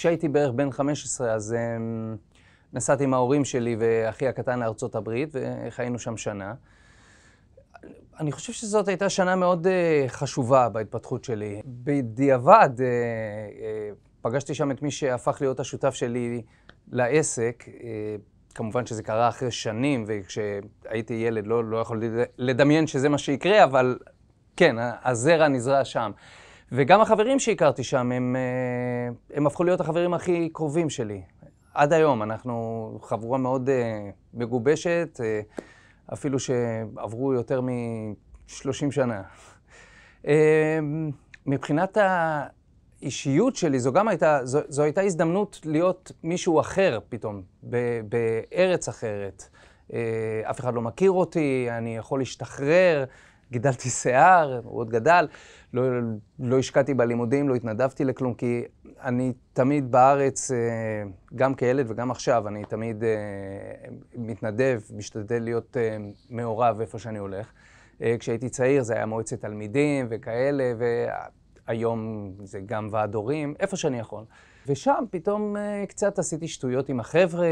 כשהייתי בערך בן 15, אז אמ, נסעתי עם ההורים שלי ואחי הקטן לארצות הברית, וחיינו שם שנה. אני חושב שזאת הייתה שנה מאוד אה, חשובה בהתפתחות שלי. בדיעבד אה, אה, פגשתי שם את מי שהפך להיות השותף שלי לעסק. כמובן שזה קרה אחרי שנים, וכשהייתי ילד לא, לא יכולתי לדמיין שזה מה שיקרה, אבל כן, הזרע נזרע שם. וגם החברים שהכרתי שם, הם, אה, הם הפכו להיות החברים הכי קרובים שלי. עד היום, אנחנו חבורה מאוד uh, מגובשת, uh, אפילו שעברו יותר מ-30 שנה. Uh, מבחינת האישיות שלי, זו גם הייתה, זו, זו הייתה הזדמנות להיות מישהו אחר פתאום, ב- בארץ אחרת. Uh, אף אחד לא מכיר אותי, אני יכול להשתחרר. Uh, גידלתי שיער, הוא עוד גדל, לא, לא השקעתי בלימודים, לא התנדבתי לכלום, כי אני תמיד בארץ, אה, גם כילד וגם עכשיו, אני תמיד אה, מתנדב, משתדל להיות אה, מעורב איפה שאני הולך. כשהייתי צעיר זה היה מועצת תלמידים וכאלה, והיום זה גם ועד הורים, איפה שאני יכול. ושם פתאום קצת עשיתי שטויות עם החבר'ה,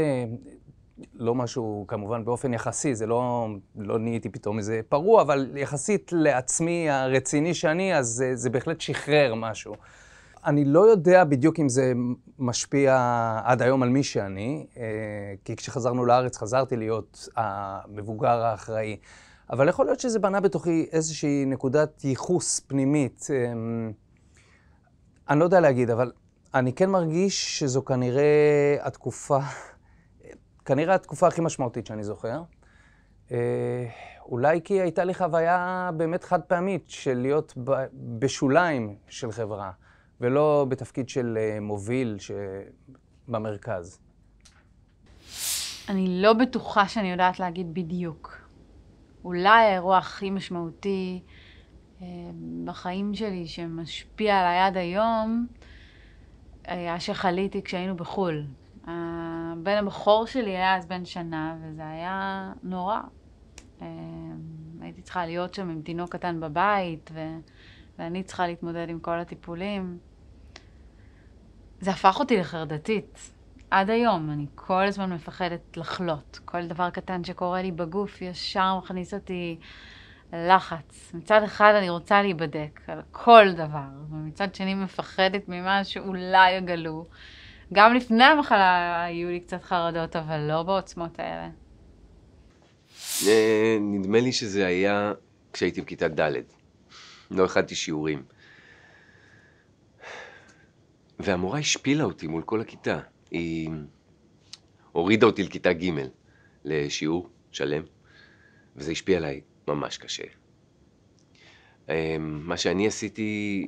לא משהו, כמובן, באופן יחסי, זה לא, לא נהייתי פתאום איזה פרוע, אבל יחסית לעצמי הרציני שאני, אז זה, זה בהחלט שחרר משהו. אני לא יודע בדיוק אם זה משפיע עד היום על מי שאני, אה, כי כשחזרנו לארץ חזרתי להיות המבוגר האחראי. אבל יכול להיות שזה בנה בתוכי איזושהי נקודת ייחוס פנימית. אה, אני לא יודע להגיד, אבל אני כן מרגיש שזו כנראה התקופה כנראה התקופה הכי משמעותית שאני זוכר. אה, אולי כי הייתה לי חוויה באמת חד פעמית של להיות ב, בשוליים של חברה, ולא בתפקיד של אה, מוביל שבמרכז. אני לא בטוחה שאני יודעת להגיד בדיוק. אולי האירוע הכי משמעותי אה, בחיים שלי שמשפיע עליי עד היום, היה שחליתי כשהיינו בחו"ל. הבן הבכור שלי היה אז בן שנה, וזה היה נורא. אמ, הייתי צריכה להיות שם עם תינוק קטן בבית, ו... ואני צריכה להתמודד עם כל הטיפולים. זה הפך אותי לחרדתית. עד היום אני כל הזמן מפחדת לחלות. כל דבר קטן שקורה לי בגוף ישר מכניס אותי לחץ. מצד אחד אני רוצה להיבדק על כל דבר, ומצד שני מפחדת ממה שאולי יגלו. גם לפני המחלה היו לי קצת חרדות, אבל לא בעוצמות האלה. אה, נדמה לי שזה היה כשהייתי בכיתה ד'. לא אחדתי שיעורים. והמורה השפילה אותי מול כל הכיתה. היא הורידה אותי לכיתה ג' לשיעור שלם, וזה השפיע עליי ממש קשה. אה, מה שאני עשיתי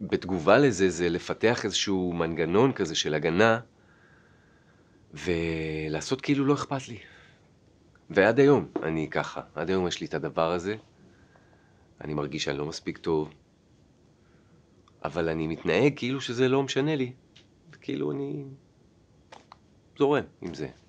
בתגובה לזה זה לפתח איזשהו מנגנון כזה של הגנה, ולעשות כאילו לא אכפת לי. ועד היום אני ככה, עד היום יש לי את הדבר הזה, אני מרגיש שאני לא מספיק טוב, אבל אני מתנהג כאילו שזה לא משנה לי, כאילו אני זורם עם זה.